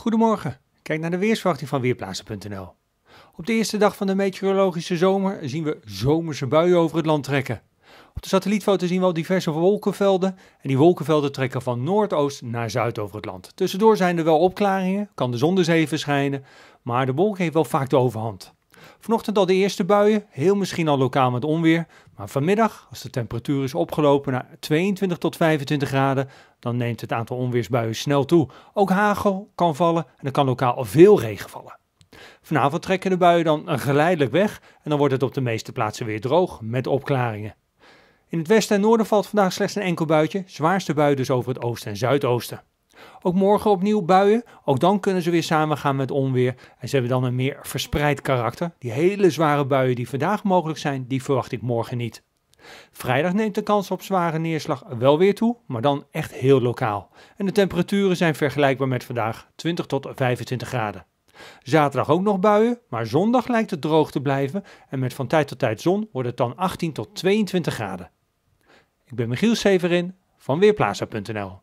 Goedemorgen, kijk naar de weersverwachting van Weerplaatsen.nl. Op de eerste dag van de meteorologische zomer zien we zomerse buien over het land trekken. Op de satellietfoto zien we al diverse wolkenvelden en die wolkenvelden trekken van noordoost naar zuid over het land. Tussendoor zijn er wel opklaringen, kan de zon dus even schijnen, maar de wolk heeft wel vaak de overhand. Vanochtend al de eerste buien, heel misschien al lokaal met onweer. Maar vanmiddag, als de temperatuur is opgelopen naar 22 tot 25 graden, dan neemt het aantal onweersbuien snel toe. Ook hagel kan vallen en er kan lokaal veel regen vallen. Vanavond trekken de buien dan geleidelijk weg en dan wordt het op de meeste plaatsen weer droog met opklaringen. In het westen en noorden valt vandaag slechts een enkel buitje, zwaarste buien dus over het oosten en zuidoosten. Ook morgen opnieuw buien. Ook dan kunnen ze weer samengaan met onweer. En ze hebben dan een meer verspreid karakter. Die hele zware buien die vandaag mogelijk zijn, die verwacht ik morgen niet. Vrijdag neemt de kans op zware neerslag wel weer toe, maar dan echt heel lokaal. En de temperaturen zijn vergelijkbaar met vandaag, 20 tot 25 graden. Zaterdag ook nog buien, maar zondag lijkt het droog te blijven en met van tijd tot tijd zon wordt het dan 18 tot 22 graden. Ik ben Michiel Severin van Weerplaza.nl